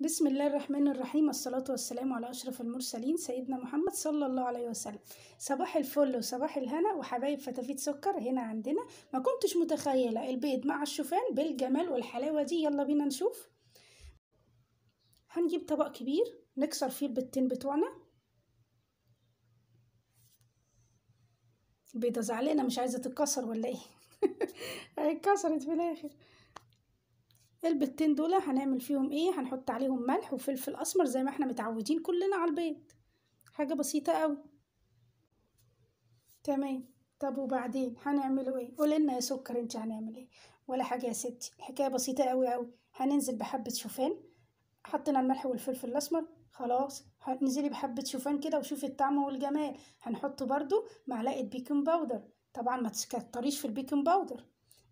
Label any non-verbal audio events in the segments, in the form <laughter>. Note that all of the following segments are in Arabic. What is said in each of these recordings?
بسم الله الرحمن الرحيم والصلاة والسلام على أشرف المرسلين سيدنا محمد صلى الله عليه وسلم صباح الفل وصباح الهنا وحبايب فتافيت سكر هنا عندنا ما كنتش متخيلة البيض مع الشوفان بالجمال والحلاوة دي يلا بينا نشوف هنجيب طبق كبير نكسر فيه البيضتين بتوعنا البيضة زعلانة مش عايزة تتكسر ولا ايه <laughs> اتكسرت في الآخر البيضتين دول هنعمل فيهم ايه هنحط عليهم ملح وفلفل اسمر زي ما احنا متعودين كلنا على البيض حاجه بسيطه قوي تمام طب وبعدين هنعمله ايه قول لنا يا سكر انت هنعمل ايه ولا حاجه يا ستي الحكايه بسيطه قوي قوي هننزل بحبه شوفان حطينا الملح والفلفل الاسمر خلاص هنزلي بحبه شوفان كده وشوفي الطعم والجمال هنحط برده معلقه بيكنج باودر طبعا ما تكتريش في البيكنج باودر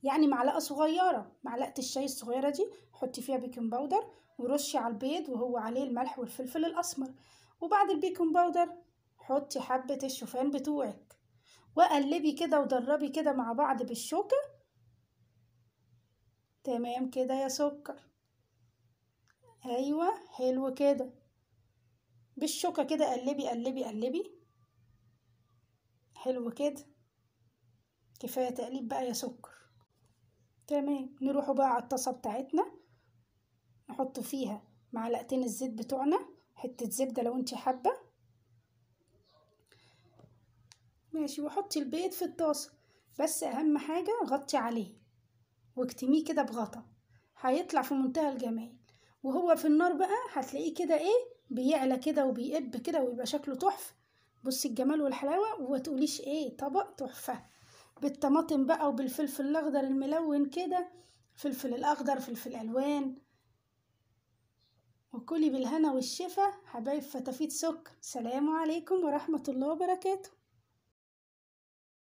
يعني معلقة صغيرة معلقة الشاي الصغيرة دي حطي فيها بيكنج باودر ورشي على البيض وهو عليه الملح والفلفل الأسمر وبعد البيكنج باودر حطي حبة الشوفان بتوعك وقلبي كده ودربي كده مع بعض بالشوكة تمام كده يا سكر أيوة حلو كده بالشوكة كده قلبي قلبي قلبي حلو كده كفاية تقليب بقى يا سكر تمام نروحوا بقى على الطاسه بتاعتنا نحط فيها معلقتين الزيت بتوعنا حته زبده لو انت حابه ماشي وحطي البيض في الطاسه بس اهم حاجه غطي عليه واكتميه كده بغطا هيطلع في منتهى الجمال وهو في النار بقى هتلاقيه كده ايه بيعلى كده وبيقب كده ويبقى شكله تحفه بصي الجمال والحلاوه وما تقوليش ايه طبق تحفه بالطماطم بقى وبالفلفل الاخضر الملون كده فلفل الاخضر فلفل الوان وكلي بالهنا والشفا حبايب فتافيت سكر سلام عليكم ورحمه الله وبركاته